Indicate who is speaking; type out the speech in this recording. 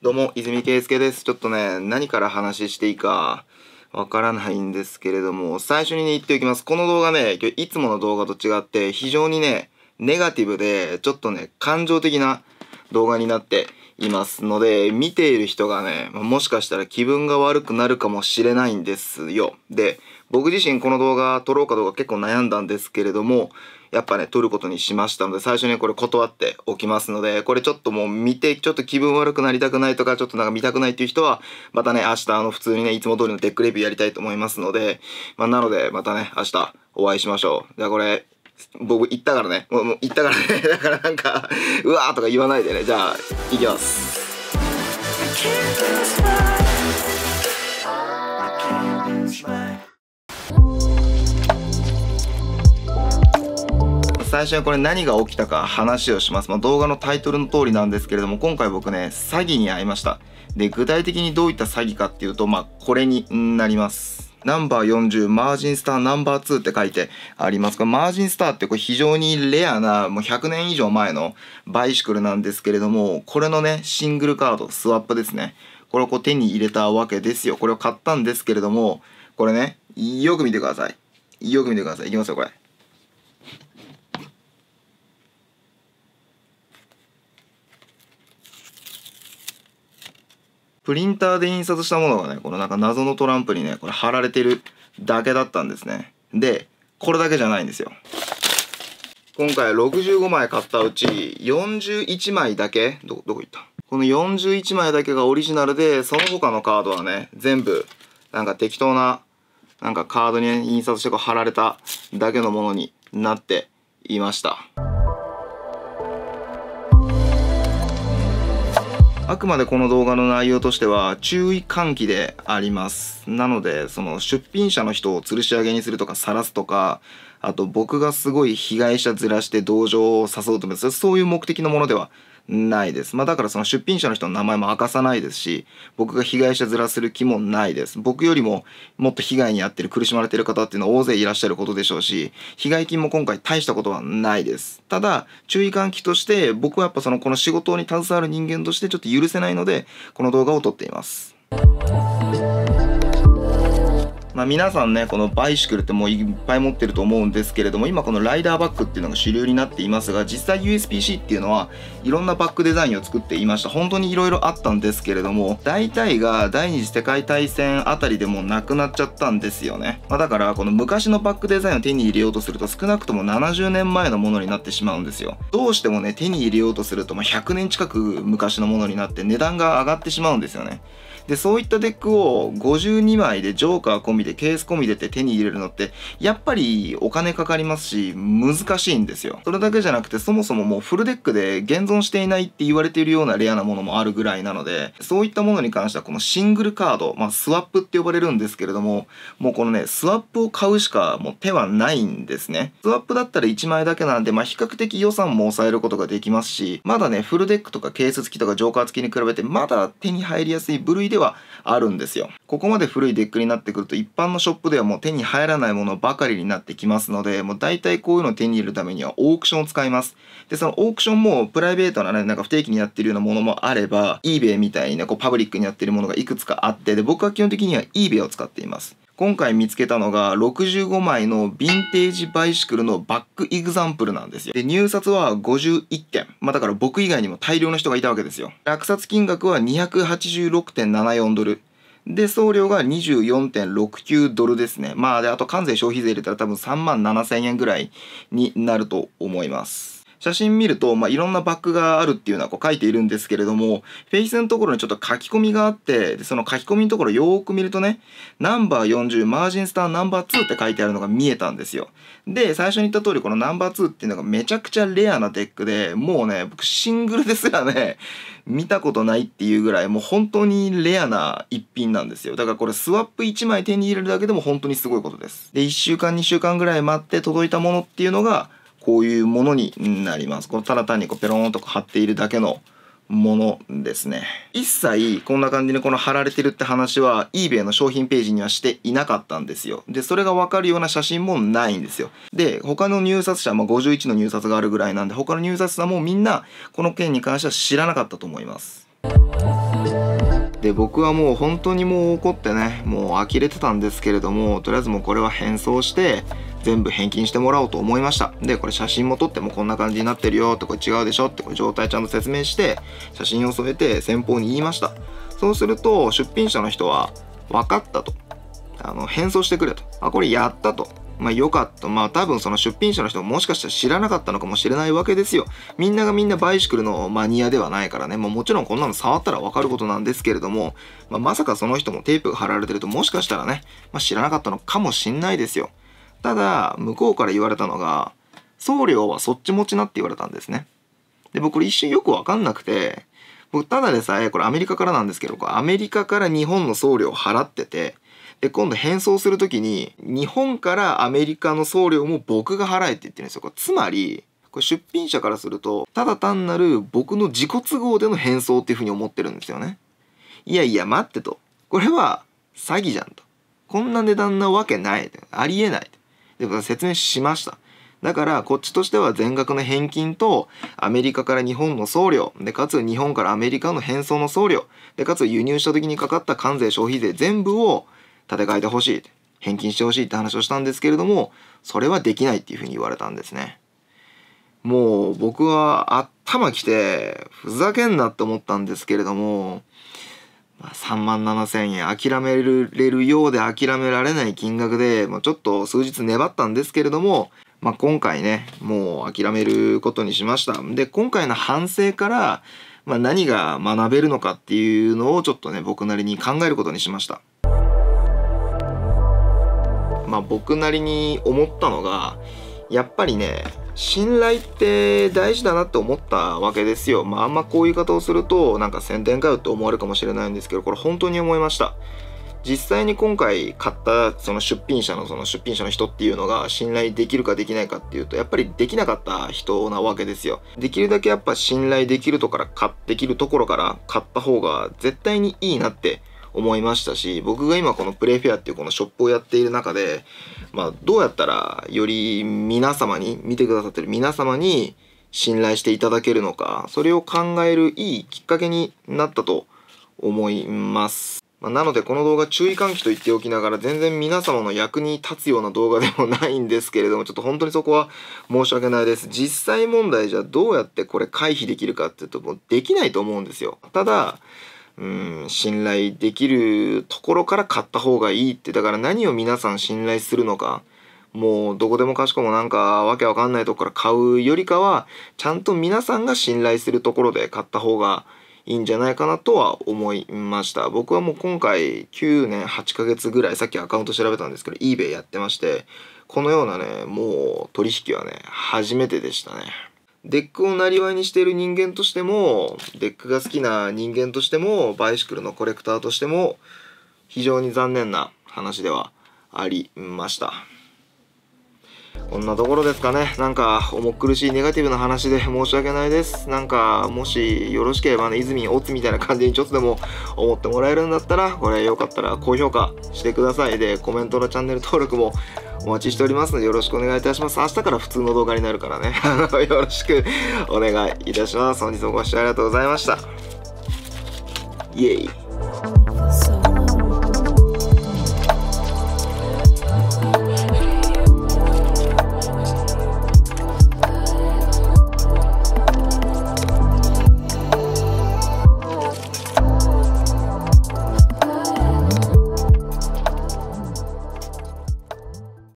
Speaker 1: どうも、泉圭介です。ちょっとね、何から話していいか、わからないんですけれども、最初にね、言っておきます。この動画ね、今日いつもの動画と違って、非常にね、ネガティブで、ちょっとね、感情的な動画になっていますので、見ている人がね、もしかしたら気分が悪くなるかもしれないんですよ。で、僕自身この動画撮ろうかどうか結構悩んだんですけれども、やっぱね、撮ることにしましたので、最初にこれ断っておきますので、これちょっともう見て、ちょっと気分悪くなりたくないとか、ちょっとなんか見たくないっていう人は、またね、明日あの普通にね、いつも通りのデックレビューやりたいと思いますので、まあ、なので、またね、明日お会いしましょう。じゃあこれ、僕行ったからね、もう行ったからね、だからなんかうわーとか言わないでね、じゃあ、行きます。can't lose my 最初にこれ何が起きたか話をします。まあ、動画のタイトルの通りなんですけれども、今回僕ね、詐欺に遭いました。で、具体的にどういった詐欺かっていうと、まあ、これになります。ナンバー40、マージンスターナンバー2って書いてあります。これマージンスターってこれ非常にレアな、もう100年以上前のバイシクルなんですけれども、これのね、シングルカード、スワップですね。これをこう手に入れたわけですよ。これを買ったんですけれども、これね、よく見てください。よく見てください。いきますよ、これ。プリンターで印刷したものがねこのなんか謎のトランプにねこれ貼られてるだけだったんですねでこれだけじゃないんですよ今回65枚買ったうち41枚だけどどこ行ったこの41枚だけがオリジナルでその他のカードはね全部なんか適当ななんかカードに、印刷してこう貼られただけのものになっていました。あくまでこの動画の内容としては注意喚起であります。なので、その出品者の人を吊るし上げにするとか晒すとか、あと僕がすごい被害者ずらして同情を誘うとか、そういう目的のものではないです。まあ、だからその出品者の人の名前も明かさないですし、僕が被害者らする気もないです。僕よりももっと被害に遭ってる、苦しまれてる方っていうのは大勢いらっしゃることでしょうし、被害金も今回大したことはないです。ただ、注意喚起として僕はやっぱそのこの仕事に携わる人間としてちょっと許せないので、この動画を撮っています。まあ、皆さんねこのバイシクルってもういっぱい持ってると思うんですけれども今このライダーバッグっていうのが主流になっていますが実際 u s b c っていうのはいろんなバッグデザインを作っていました本当にいろいろあったんですけれども大体が第二次世界大戦あたりでもなくなっちゃったんですよね、まあ、だからこの昔のバッグデザインを手に入れようとすると少なくとも70年前のものになってしまうんですよどうしてもね手に入れようとすると100年近く昔のものになって値段が上がってしまうんですよねでそういったデックを52枚でジョーカー込みでケース込みでって手に入れるのってやっぱりお金かかりますし難しいんですよそれだけじゃなくてそもそももうフルデックで現存していないって言われているようなレアなものもあるぐらいなのでそういったものに関してはこのシングルカードまあスワップって呼ばれるんですけれどももうこのねスワップを買うしかもう手はないんですねスワップだったら1枚だけなんでまあ比較的予算も抑えることができますしまだねフルデックとかケース付きとかジョーカー付きに比べてまだ手に入りやすい部類でではあるんですよ。ここまで古いデックになってくると一般のショップではもう手に入らないものばかりになってきますので、もう大体こういうのを手に入れるためにはオークションを使います。で、そのオークションもプライベートなね、なんか不定期にやってるようなものもあれば、eBay みたいにね、こうパブリックにやってるものがいくつかあって、で、僕は基本的には eBay を使っています。今回見つけたのが65枚のヴィンテージバイシクルのバックエグザンプルなんですよ。で、入札は51件。まあ、だから僕以外にも大量の人がいたわけですよ。落札金額は286.74ドル。で、送料が24.69ドルですね。まあ、で、あと関税消費税入れたら多分3万7000円ぐらいになると思います。写真見ると、まあ、いろんなバックがあるっていうのはこう書いているんですけれども、フェイスのところにちょっと書き込みがあって、その書き込みのところよーく見るとね、ナンバー40、マージンスターナンバー2って書いてあるのが見えたんですよ。で、最初に言った通り、このナンバー2っていうのがめちゃくちゃレアなデックで、もうね、僕シングルですらね、見たことないっていうぐらい、もう本当にレアな一品なんですよ。だからこれスワップ1枚手に入れるだけでも本当にすごいことです。で、1週間2週間ぐらい待って届いたものっていうのが、こういうものになります。このただ単にこうペローンとか貼っているだけのものですね。一切こんな感じにこの貼られてるって話は eBay の商品ページにはしていなかったんですよ。で、それがわかるような写真もないんですよ。で、他の入札者、まあ、51の入札があるぐらいなんで、他の入札者もみんなこの件に関しては知らなかったと思います。で僕はもう本当にもう怒ってねもう呆れてたんですけれどもとりあえずもうこれは変装して全部返金してもらおうと思いましたでこれ写真も撮ってもこんな感じになってるよってこれ違うでしょってこれ状態ちゃんと説明して写真を添えて先方に言いましたそうすると出品者の人は分かったとあの返送してくれとあこれやったとまあよかった。まあ多分その出品者の人ももしかしたら知らなかったのかもしれないわけですよ。みんながみんなバイシクルのマニアではないからね。まあもちろんこんなの触ったらわかることなんですけれども、まあ、まさかその人もテープが貼られてるともしかしたらね、まあ、知らなかったのかもしんないですよ。ただ向こうから言われたのが送料はそっち持ちなって言われたんですねで僕これ一瞬よく分かんなくて僕ただでさえこれアメリカからなんですけどアメリカから日本の送料を払っててで今度返送する時に日本からアメリカの送料も僕が払えって言ってるんですよつまりこれ出品者からするとただ単なる僕の自己都合での返送っていうふうに思ってるんですよねいやいや待ってとこれは詐欺じゃんとこんな値段なわけないありえないで説明しました。だからこっちとしては全額の返金とアメリカから日本の送料でかつ日本からアメリカの返送の送料でかつ輸入した時にかかった関税消費税全部を立て替えてほしい返金してほしいって話をしたんですけれどもそれはできないっていうふうに言われたんですね。もう僕は頭きてふざけんなって思ったんですけれどもまあ、3万7,000円諦めれるようで諦められない金額で、まあ、ちょっと数日粘ったんですけれども、まあ、今回ねもう諦めることにしましたで今回の反省から、まあ、何が学べるのかっていうのをちょっとね僕なりに考えることにしました。まあ、僕なりに思ったのがやっぱりね、信頼って大事だなって思ったわけですよ。まああんまこういう言い方をするとなんか宣伝かよって思われるかもしれないんですけど、これ本当に思いました。実際に今回買ったその出品者のその出品者の人っていうのが信頼できるかできないかっていうとやっぱりできなかった人なわけですよできるだけやっぱ信頼できるとこから買ってきるところから買った方が絶対にいいなって思いましたし僕が今このプレイフェアっていうこのショップをやっている中で、まあ、どうやったらより皆様に見てくださってる皆様に信頼していただけるのかそれを考えるいいきっかけになったと思います。まあ、なのでこの動画注意喚起と言っておきながら全然皆様の役に立つような動画でもないんですけれどもちょっと本当にそこは申し訳ないです実際問題じゃどうやってこれ回避できるかっていうともうできないと思うんですよただうん信頼できるところから買った方がいいってだから何を皆さん信頼するのかもうどこでもかしこもなんかわけわかんないとこから買うよりかはちゃんと皆さんが信頼するところで買った方がいいんじゃないかなとは思いました僕はもう今回9年8ヶ月ぐらいさっきアカウント調べたんですけど eBay やってましてこのようなねもう取引はね初めてでしたね。デックを生りにしている人間としてもデックが好きな人間としてもバイシクルのコレクターとしても非常に残念な話ではありました。こんなところですかね。なんか、重苦しいネガティブな話で申し訳ないです。なんか、もしよろしければね、泉オツみたいな感じにちょっとでも思ってもらえるんだったら、これよかったら高評価してください。で、コメントのチャンネル登録もお待ちしておりますので、よろしくお願いいたします。明日から普通の動画になるからね。あの、よろしくお願いいたします。本日もご視聴ありがとうございました。イエイ。